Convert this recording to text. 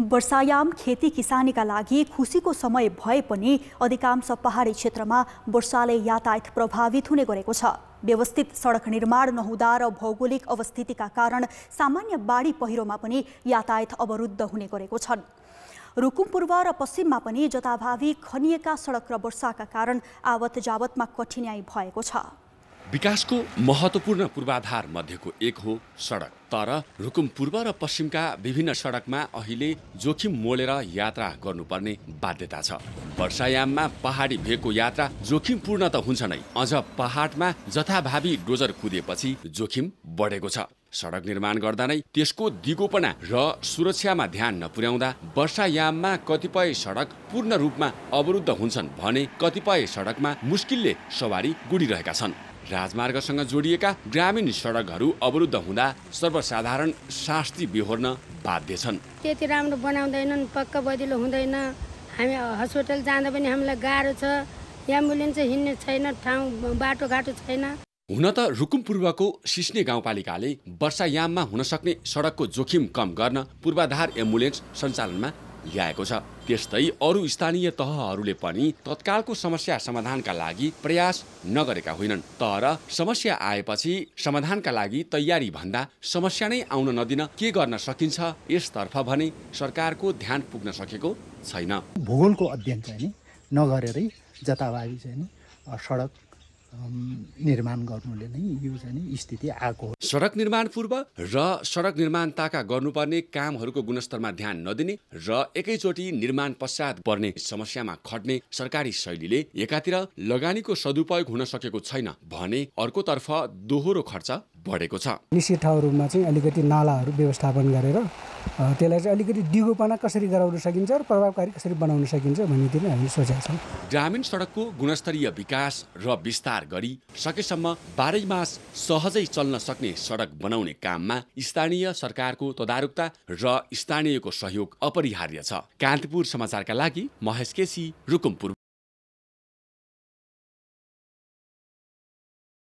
वर्षायाम खेती किसानीका लागि खुसीको समय भए पनि अधिकांश पहाडी क्षेत्रमा वर्षाले यातायात प्रभावित हुने गरेको छ व्यवस्थित सडक निर्माण नहुँदा र भौगोलिक अवस्थितिका कारण सामान्य बाढी पहिरोमा पनि यातायात अवरुद्ध हुने गरेको छन् रुकुम पूर्व र पश्चिममा पनि जथाभावी खनिएका सडक र वर्षाका कारण आवत जावतमा कठिनाई भएको छ विकासको महत्त्वपूर्ण पूर्वाधार मध्येको एक हो सडक तर रुकुम पूर्व र पश्चिमका विभिन्न सडकमा अहिले जोखिम मोलेर यात्रा गर्नुपर्ने बाध्यता छ वर्षायाममा पहाडी भेगको यात्रा जोखिमपूर्ण त हुन्छ नै अझ पहाडमा जथाभावी डोजर कुदेपछि जोखिम बढेको छ सडक निर्माण गर्दा नै त्यसको दिगोपना र सुरक्षामा ध्यान नपुर्याउँदा वर्षायाममा कतिपय सडक पूर्ण रूपमा अवरुद्ध हुन्छन् भने कतिपय सडकमा मुस्किलले सवारी गुडिरहेका छन् राजमार्गसँग जोडिएका ग्रामीण सडकहरू अवरुद्ध हुँदा सर्वसाधारण शास्ति बिहोर्न बाध्य छन् त्यति राम्रो बनाउँदैनन् पक्का बदिलो हुँदैन हामी हस्पिटल जाँदा पनि हामीलाई गाह्रो छ एम्बुलेन्स हिँड्ने छैन ठाउँ बाटोघाटो छैन हुन त रुकुम पूर्वको सिस्ने गाउँपालिकाले वर्षायाममा हुन सक्ने सडकको जोखिम कम गर्न पूर्वाधार एम्बुलेन्स सञ्चालनमा ल्याएको छ त्यस्तै अरू स्थानीय तहहरूले पनि तत्कालको समस्या समाधानका लागि प्रयास नगरेका होइनन् तर समस्या आएपछि समाधानका लागि तयारी भन्दा समस्या नै आउन नदिन के गर्न सकिन्छ यसतर्फ भने सरकारको ध्यान पुग्न सकेको छैन भूगोलको अध्ययन चाहिँ नगरेरै जताभावी चाहिँ सडक निर्माण गर्नुले नै यो चाहिँ स्थिति आएको हो सडक निर्माण पूर्व र सडक निर्माणताका गर्नुपर्ने कामहरूको गुणस्तरमा ध्यान नदिने र एकैचोटि निर्माण पश्चात पर्ने समस्यामा खट्ने सरकारी शैलीले एकातिर लगानीको सदुपयोग हुन सकेको छैन भने अर्कोतर्फ दोहोरो खर्च बढेको छ निश्चित ठाउँहरूमा चाहिँ अलिकति नालाहरू व्यवस्थापन गरेर त्यसलाई चाहिँ अलिकति दिगोपना कसरी गराउन सकिन्छ र प्रभावकारी कसरी बनाउन सकिन्छ भन्नेतिर हामीले सोचेका छौँ ग्रामीण सडकको गुणस्तरीय विकास र विस्तार गरी सकेसम्म बाह्रै मास सहजै चल्न सक्ने सडक बनाउने काममा स्थानीय सरकारको तदारुकता र स्थानीयको सहयोग अपरिहार्य छ कान्तिपुर समाचारका लागि महेश केसी रुकुमपुर